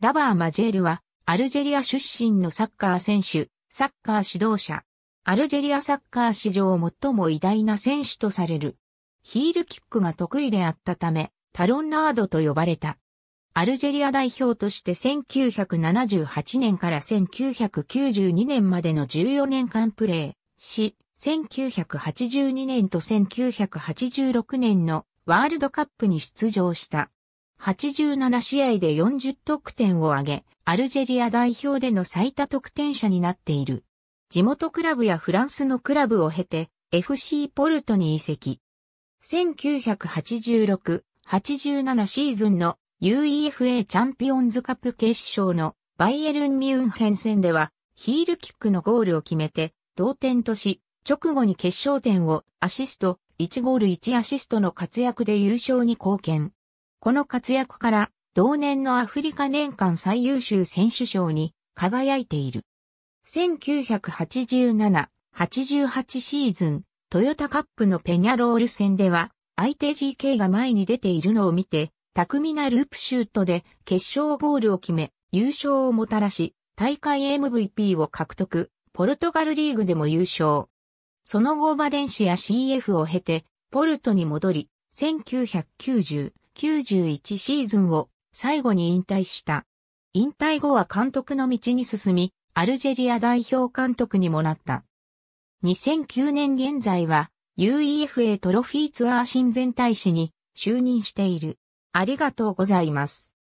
ラバー・マジェールは、アルジェリア出身のサッカー選手、サッカー指導者。アルジェリアサッカー史上最も偉大な選手とされる。ヒールキックが得意であったため、タロンナードと呼ばれた。アルジェリア代表として1978年から1992年までの14年間プレーし、1982年と1986年のワールドカップに出場した。87試合で40得点を挙げ、アルジェリア代表での最多得点者になっている。地元クラブやフランスのクラブを経て、FC ポルトに移籍。1986、87シーズンの UEFA チャンピオンズカップ決勝のバイエルン・ミュンヘン戦ではヒールキックのゴールを決めて同点とし、直後に決勝点をアシスト、1ゴール1アシストの活躍で優勝に貢献。この活躍から同年のアフリカ年間最優秀選手賞に輝いている。1987-88シーズン、トヨタカップのペニャロール戦では、相手 GK が前に出ているのを見て、巧みなループシュートで決勝ゴールを決め、優勝をもたらし、大会 MVP を獲得、ポルトガルリーグでも優勝。その後バレンシア CF を経て、ポルトに戻り、1990 91シーズンを最後に引退した。引退後は監督の道に進み、アルジェリア代表監督にもなった。2009年現在は UEFA トロフィーツアー親善大使に就任している。ありがとうございます。